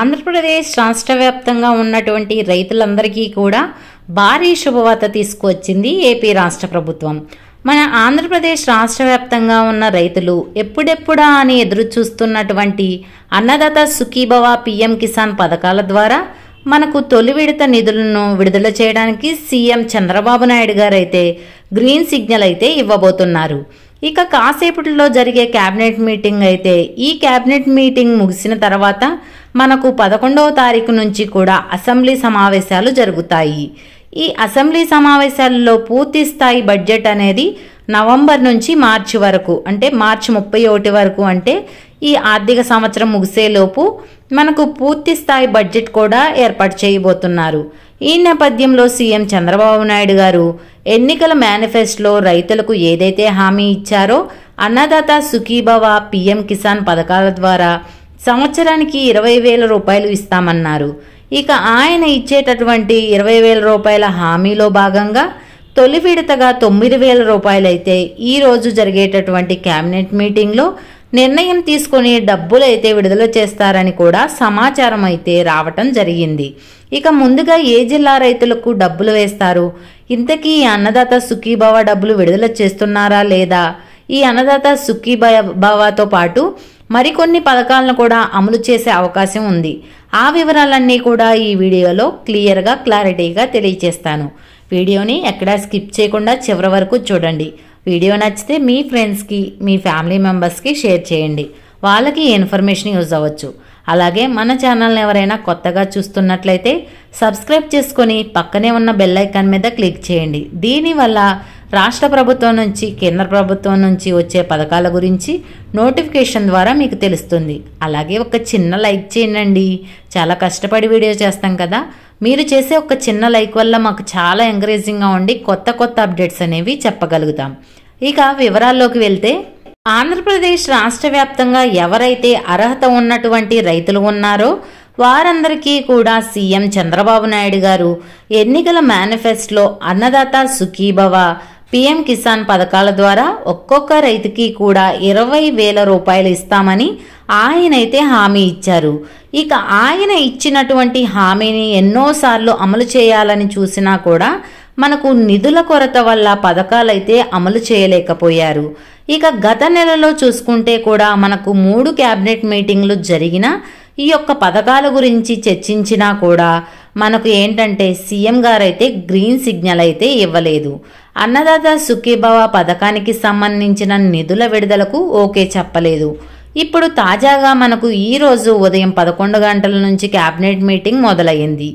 ఆంధ్రప్రదేశ్ రాష్ట్ర వ్యాప్తంగా ఉన్నటువంటి రైతులందరికీ కూడా భారీ శుభవార్త తీసుకువచ్చింది ఏపీ రాష్ట్ర ప్రభుత్వం మన ఆంధ్రప్రదేశ్ రాష్ట్ర వ్యాప్తంగా ఉన్న రైతులు ఎప్పుడెప్పుడా అని ఎదురు చూస్తున్నటువంటి అన్నదాత సుఖీభవ పీఎం కిసాన్ పథకాల ద్వారా మనకు తొలి విడత నిధులను విడుదల చేయడానికి సీఎం చంద్రబాబు నాయుడు గారైతే గ్రీన్ సిగ్నల్ అయితే ఇవ్వబోతున్నారు ఇక కాసేపట్లో జరిగే క్యాబినెట్ మీటింగ్ అయితే ఈ క్యాబినెట్ మీటింగ్ ముగిసిన తర్వాత మనకు పదకొండవ తారీఖు నుంచి కూడా అసెంబ్లీ సమావేశాలు జరుగుతాయి ఈ అసెంబ్లీ సమావేశాల్లో పూర్తి స్థాయి బడ్జెట్ అనేది నవంబర్ నుంచి మార్చి వరకు అంటే మార్చి ముప్పై ఒకటి వరకు అంటే ఈ ఆర్థిక సంవత్సరం ముగిసేలోపు మనకు పూర్తి స్థాయి బడ్జెట్ కూడా ఏర్పాటు చేయబోతున్నారు ఈ నేపథ్యంలో సీఎం చంద్రబాబు నాయుడు గారు ఎన్నికల మేనిఫెస్టోలో రైతులకు ఏదైతే హామీ ఇచ్చారో అన్నదాత సుఖీభవ పీఎం కిసాన్ పథకాల ద్వారా సంవత్సరానికి ఇరవై వేల రూపాయలు ఇస్తామన్నారు ఇక ఆయన ఇచ్చేటటువంటి ఇరవై వేల రూపాయల హామీలో భాగంగా తొలి విడతగా తొమ్మిది వేల రూపాయలైతే ఈరోజు జరిగేటటువంటి క్యాబినెట్ మీటింగ్లో నిర్ణయం తీసుకుని డబ్బులైతే విడుదల చేస్తారని కూడా సమాచారం అయితే రావటం జరిగింది ఇక ముందుగా ఏ జిల్లా రైతులకు డబ్బులు వేస్తారు ఇంతకీ ఈ అన్నదాత సుఖీభావ డబ్బులు విడుదల చేస్తున్నారా లేదా ఈ అన్నదాత సుఖీభావతో పాటు మరికొన్ని పథకాలను కూడా అమలు చేసే అవకాశం ఉంది ఆ వివరాలన్నీ కూడా ఈ వీడియోలో క్లియర్గా క్లారిటీగా తెలియజేస్తాను వీడియోని ఎక్కడా స్కిప్ చేయకుండా చివరి వరకు చూడండి వీడియో నచ్చితే మీ ఫ్రెండ్స్కి మీ ఫ్యామిలీ మెంబర్స్కి షేర్ చేయండి వాళ్ళకి ఇన్ఫర్మేషన్ యూజ్ అవ్వచ్చు అలాగే మన ఛానల్ని ఎవరైనా కొత్తగా చూస్తున్నట్లయితే సబ్స్క్రైబ్ చేసుకొని పక్కనే ఉన్న బెల్ ఐకాన్ మీద క్లిక్ చేయండి దీనివల్ల రాష్ట్ర ప్రభుత్వం నుంచి కేంద్ర ప్రభుత్వం నుంచి వచ్చే పథకాల గురించి నోటిఫికేషన్ ద్వారా మీకు తెలుస్తుంది అలాగే ఒక చిన్న లైక్ చేయండి చాలా కష్టపడి వీడియో చేస్తాం కదా మీరు చేసే ఒక చిన్న లైక్ వల్ల మాకు చాలా ఎంకరేజింగ్గా ఉండి కొత్త కొత్త అప్డేట్స్ అనేవి చెప్పగలుగుతాం ఇక వివరాల్లోకి వెళ్తే ఆంధ్రప్రదేశ్ రాష్ట్ర వ్యాప్తంగా ఎవరైతే అర్హత ఉన్నటువంటి రైతులు ఉన్నారో వారందరికీ కూడా సీఎం చంద్రబాబు నాయుడు గారు ఎన్నికల మేనిఫెస్టోలో అన్నదాత సుఖీభవ పీఎం కిసాన్ పథకాల ద్వారా ఒక్కొక్క రైతుకి కూడా ఇరవై వేల రూపాయలు ఇస్తామని ఆయనైతే హామీ ఇచ్చారు ఇక ఆయన ఇచ్చినటువంటి హామీని ఎన్నోసార్లు అమలు చేయాలని చూసినా కూడా మనకు నిధుల కొరత వల్ల పథకాలైతే అమలు చేయలేకపోయారు ఇక గత నెలలో చూసుకుంటే కూడా మనకు మూడు క్యాబినెట్ మీటింగ్లు జరిగిన ఈ యొక్క పథకాల గురించి చర్చించినా కూడా మనకు ఏంటంటే సీఎం గారైతే గ్రీన్ సిగ్నల్ అయితే ఇవ్వలేదు అన్నదాత సుఖీభవ పథకానికి సంబంధించిన నిధుల విడుదలకు ఓకే చెప్పలేదు ఇప్పుడు తాజాగా మనకు ఈరోజు ఉదయం పదకొండు గంటల నుంచి క్యాబినెట్ మీటింగ్ మొదలయ్యింది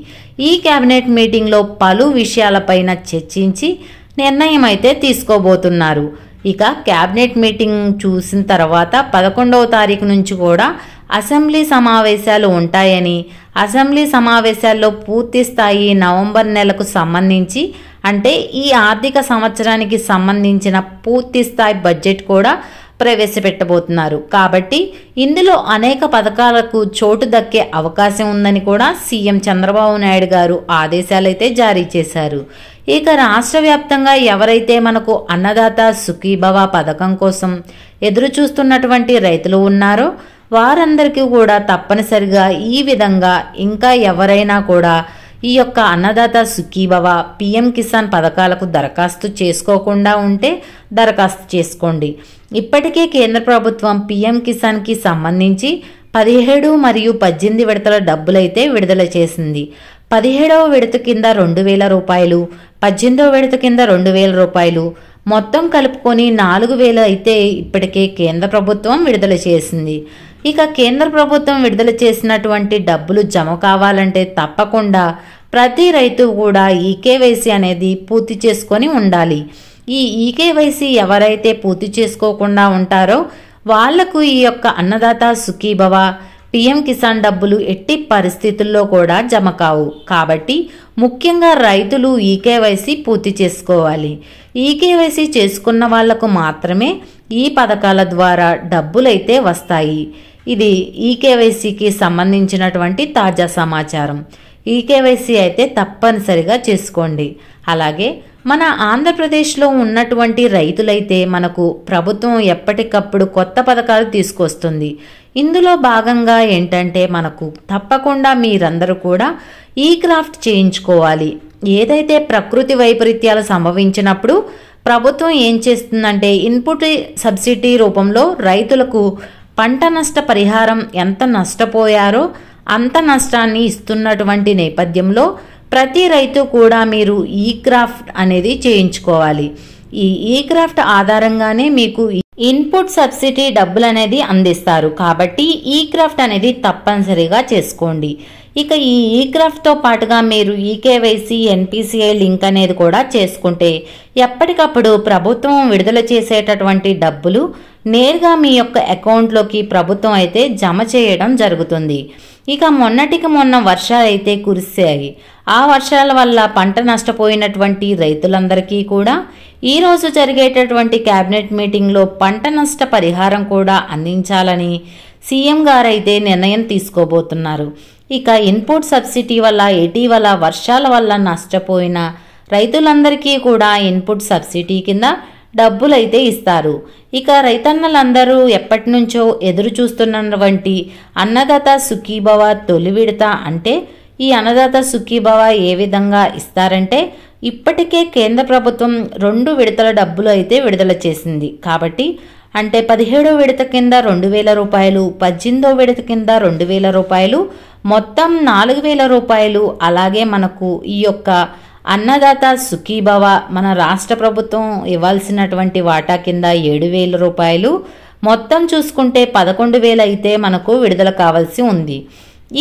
ఈ క్యాబినెట్ మీటింగ్లో పలు విషయాలపైన చర్చించి నిర్ణయం అయితే తీసుకోబోతున్నారు ఇక క్యాబినెట్ మీటింగ్ చూసిన తర్వాత పదకొండవ తారీఖు నుంచి కూడా అసెంబ్లీ సమావేశాలు ఉంటాయని అసెంబ్లీ సమావేశాల్లో పూర్తి స్థాయి నవంబర్ నెలకు సంబంధించి అంటే ఈ ఆర్థిక సంవత్సరానికి సంబంధించిన పూర్తి స్థాయి బడ్జెట్ కూడా ప్రవేశపెట్టబోతున్నారు కాబట్టి ఇందులో అనేక పథకాలకు చోటు దక్కే అవకాశం ఉందని కూడా సీఎం చంద్రబాబు నాయుడు గారు ఆదేశాలైతే జారీ చేశారు ఇక రాష్ట్ర వ్యాప్తంగా ఎవరైతే మనకు అన్నదాత సుఖీభవ పథకం కోసం ఎదురు చూస్తున్నటువంటి రైతులు ఉన్నారో వారందరికీ కూడా తప్పనిసరిగా ఈ విధంగా ఇంకా ఎవరైనా కూడా ఈ యొక్క అన్నదాత సుఖీభవ పిఎం కిసాన్ పథకాలకు దరఖాస్తు చేసుకోకుండా ఉంటే దరఖాస్తు చేసుకోండి ఇప్పటికే కేంద్ర ప్రభుత్వం పిఎం కిసాన్కి సంబంధించి పదిహేడు మరియు పద్దెనిమిది విడతల డబ్బులైతే విడుదల చేసింది పదిహేడవ విడత కింద రెండు వేల రూపాయలు పద్దెనిమిదవ విడత కింద రెండు వేల రూపాయలు మొత్తం కలుపుకొని నాలుగు వేలు అయితే ఇప్పటికే కేంద్ర ప్రభుత్వం విడుదల చేసింది ఇక కేంద్ర ప్రభుత్వం విడుదల చేసినటువంటి డబ్బులు జమ కావాలంటే తప్పకుండా ప్రతి రైతు కూడా ఈ కేవైసీ అనేది పూర్తి చేసుకొని ఉండాలి ఈ ఈకేవైసీ ఎవరైతే పూర్తి చేసుకోకుండా ఉంటారో వాళ్లకు ఈ యొక్క అన్నదాత సుఖీభవ పిఎం కిసాన్ డబ్బులు ఎట్టి పరిస్థితుల్లో కూడా జమ కావు కాబట్టి ముఖ్యంగా రైతులు ఈకేవైసీ పూర్తి చేసుకోవాలి ఈకేవైసీ చేసుకున్న వాళ్లకు మాత్రమే ఈ పథకాల ద్వారా డబ్బులైతే వస్తాయి ఇది ఈకేవైసీకి సంబంధించినటువంటి తాజా సమాచారం ఈ కేవైసీ అయితే తప్పనిసరిగా చేసుకోండి అలాగే మన ఆంధ్రప్రదేశ్లో ఉన్నటువంటి రైతులైతే మనకు ప్రభుత్వం ఎప్పటికప్పుడు కొత్త పథకాలు తీసుకొస్తుంది ఇందులో భాగంగా ఏంటంటే మనకు తప్పకుండా మీరందరూ కూడా ఈ క్రాఫ్ట్ చేయించుకోవాలి ఏదైతే ప్రకృతి వైపరీత్యాలు సంభవించినప్పుడు ప్రభుత్వం ఏం చేస్తుందంటే ఇన్పుట్ సబ్సిడీ రూపంలో రైతులకు పంట నష్ట పరిహారం ఎంత నష్టపోయారో అంత నష్టాన్ని ఇస్తున్నటువంటి నేపథ్యంలో ప్రతి రైతు కూడా మీరు ఈ క్రాఫ్ట్ అనేది చేయించుకోవాలి ఈ ఈ క్రాఫ్ట్ ఆధారంగానే మీకు ఇన్పుట్ సబ్సిడీ డబ్బులు అనేది అందిస్తారు కాబట్టి ఈ క్రాఫ్ట్ అనేది తప్పనిసరిగా చేసుకోండి ఇక ఈ ఈ క్రాఫ్ట్తో పాటుగా మీరు ఈకేవైసీ ఎన్పిసిఐ లింక్ అనేది కూడా చేసుకుంటే ఎప్పటికప్పుడు ప్రభుత్వం విడుదల చేసేటటువంటి డబ్బులు నేరుగా మీ యొక్క అకౌంట్లోకి ప్రభుత్వం అయితే జమ చేయడం జరుగుతుంది ఇక మొన్నటికి మొన్న వర్షాలైతే కురిసాయి ఆ వర్షాల వల్ల పంట నష్టపోయినటువంటి రైతులందరికీ కూడా ఈరోజు జరిగేటటువంటి కేబినెట్ మీటింగ్లో పంట నష్ట పరిహారం కూడా అందించాలని సీఎం గారైతే నిర్ణయం తీసుకోబోతున్నారు ఇక ఇన్పుట్ సబ్సిడీ వల్ల ఇటీవల వర్షాల వల్ల నష్టపోయిన రైతులందరికీ కూడా ఇన్పుట్ సబ్సిడీ కింద డబ్బులైతే ఇస్తారు ఇక రైతన్నలందరూ ఎప్పటినుంచో ఎదురు వంటి అన్నదాత సుఖీభవ తొలి విడత అంటే ఈ అన్నదాత సుఖీభవ ఏ విధంగా ఇస్తారంటే ఇప్పటికే కేంద్ర ప్రభుత్వం రెండు విడతల డబ్బులు అయితే విడుదల చేసింది కాబట్టి అంటే పదిహేడో విడత కింద రెండు వేల రూపాయలు పద్దెనిమిదో విడత కింద రెండు వేల రూపాయలు మొత్తం నాలుగు వేల రూపాయలు అలాగే మనకు ఈ యొక్క అన్నదాత సుఖీభవ మన రాష్ట్ర ప్రభుత్వం ఇవ్వాల్సినటువంటి వాటా కింద ఏడు వేల రూపాయలు మొత్తం చూసుకుంటే పదకొండు వేలు అయితే మనకు విడుదల కావాల్సి ఉంది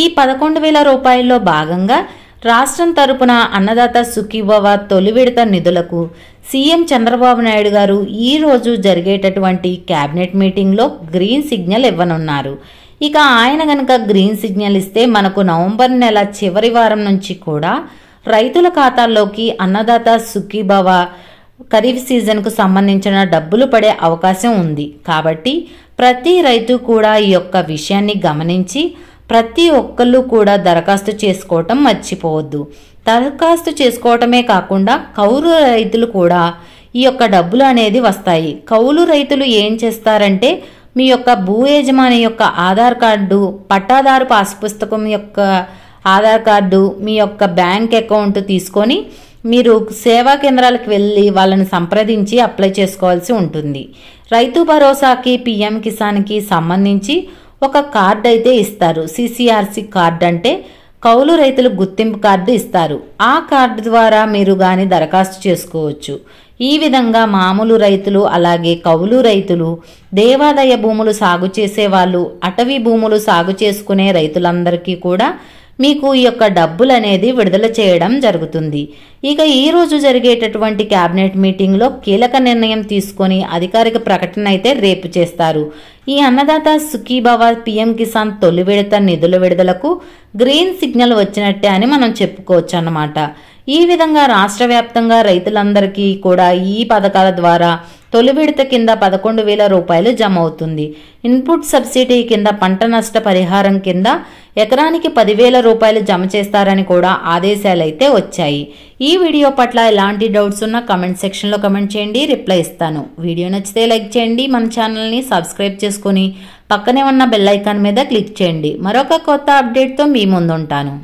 ఈ పదకొండు వేల రూపాయల్లో భాగంగా రాష్ట్రం తరపున అన్నదాత సుఖీభవ తొలి విడత నిధులకు సీఎం చంద్రబాబు నాయుడు గారు ఈరోజు జరిగేటటువంటి కేబినెట్ మీటింగ్లో గ్రీన్ సిగ్నల్ ఇవ్వనున్నారు ఇక ఆయన గనక గ్రీన్ సిగ్నల్ ఇస్తే మనకు నవంబర్ నెల చివరి వారం నుంచి కూడా రైతుల ఖాతాల్లోకి అన్నదాత సుఖీభవ ఖరీఫ్ సీజన్కు సంబంధించిన డబ్బులు పడే అవకాశం ఉంది కాబట్టి ప్రతి రైతు కూడా ఈ యొక్క విషయాన్ని గమనించి ప్రతి ఒక్కళ్ళు కూడా దరఖాస్తు చేసుకోవటం మర్చిపోవద్దు దరఖాస్తు చేసుకోవటమే కాకుండా కౌలు రైతులు కూడా ఈ యొక్క డబ్బులు అనేది వస్తాయి కౌలు రైతులు ఏం చేస్తారంటే మీ యొక్క భూ యజమాని యొక్క ఆధార్ కార్డు పట్టాదారు పాస్ పుస్తకం యొక్క ఆధార్ కార్డు మీ యొక్క బ్యాంక్ అకౌంట్ తీసుకొని మీరు సేవా కేంద్రాలకు వెళ్ళి వాళ్ళని సంప్రదించి అప్లై చేసుకోవాల్సి ఉంటుంది రైతు భరోసాకి పిఎం కిసాన్కి సంబంధించి ఒక కార్డు అయితే ఇస్తారు సిసిఆర్సి కార్డు అంటే కౌలు రైతులు గుర్తింపు కార్డు ఇస్తారు ఆ కార్డు ద్వారా మీరు కానీ దరఖాస్తు చేసుకోవచ్చు ఈ విధంగా మామూలు రైతులు అలాగే కౌలు రైతులు దేవాదాయ భూములు సాగు చేసే వాళ్ళు అటవీ భూములు సాగు చేసుకునే రైతులందరికీ కూడా మీకు ఈ యొక్క డబ్బులు అనేది విడుదల చేయడం జరుగుతుంది ఇక ఈరోజు జరిగేటటువంటి క్యాబినెట్ మీటింగ్లో కీలక నిర్ణయం తీసుకొని అధికారిక ప్రకటన అయితే రేపు చేస్తారు ఈ అన్నదాత సుఖీభవ పీఎం కిసాన్ తొలి విడత నిధుల విడుదలకు గ్రీన్ సిగ్నల్ వచ్చినట్టే అని మనం చెప్పుకోవచ్చు అన్నమాట ఈ విధంగా రాష్ట్ర వ్యాప్తంగా రైతులందరికీ కూడా ఈ పథకాల ద్వారా తొలి విడత కింద పదకొండు వేల రూపాయలు జమ అవుతుంది ఇన్పుట్ సబ్సిడీ కింద పంట నష్ట పరిహారం కింద ఎకరానికి పదివేల రూపాయలు జమ చేస్తారని కూడా ఆదేశాలైతే వచ్చాయి ఈ వీడియో పట్ల ఎలాంటి డౌట్స్ ఉన్నా కమెంట్ సెక్షన్లో కమెంట్ చేయండి రిప్లై ఇస్తాను వీడియో నచ్చితే లైక్ చేయండి మన ఛానల్ని సబ్స్క్రైబ్ చేసుకుని పక్కనే ఉన్న బెల్లైకాన్ మీద క్లిక్ చేయండి మరొక కొత్త అప్డేట్తో మీ ముందుంటాను